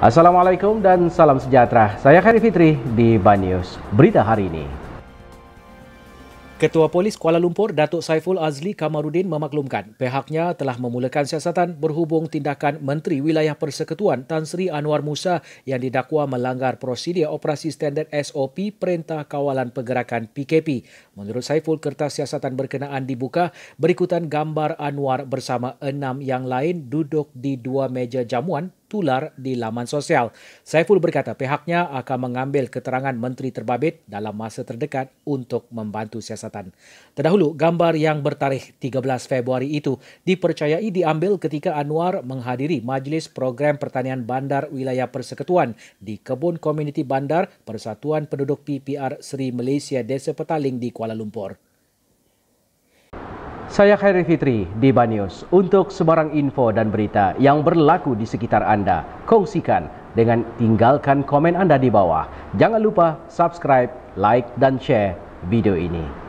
Assalamualaikum dan salam sejahtera. Saya Khairi Fitri di Banyus. Berita hari ini. Ketua Polis Kuala Lumpur, Datuk Saiful Azli Kamarudin memaklumkan pihaknya telah memulakan siasatan berhubung tindakan Menteri Wilayah Persekutuan Tan Sri Anwar Musa yang didakwa melanggar prosedur operasi standard SOP Perintah Kawalan Pergerakan PKP. Menurut Saiful, kertas siasatan berkenaan dibuka berikutan gambar Anwar bersama enam yang lain duduk di dua meja jamuan tular di laman sosial. Saiful berkata pihaknya akan mengambil keterangan Menteri Terbabit dalam masa terdekat untuk membantu siasatan. Terdahulu, gambar yang bertarikh 13 Februari itu dipercayai diambil ketika Anwar menghadiri Majlis Program Pertanian Bandar Wilayah Persekutuan di Kebun Komuniti Bandar Persatuan Penduduk PPR Seri Malaysia Desa Petaling di Kuala Lumpur. Saya Khairi Fitri di Banyus untuk sebarang info dan berita yang berlaku di sekitar anda. Kongsikan dengan tinggalkan komen anda di bawah. Jangan lupa subscribe, like dan share video ini.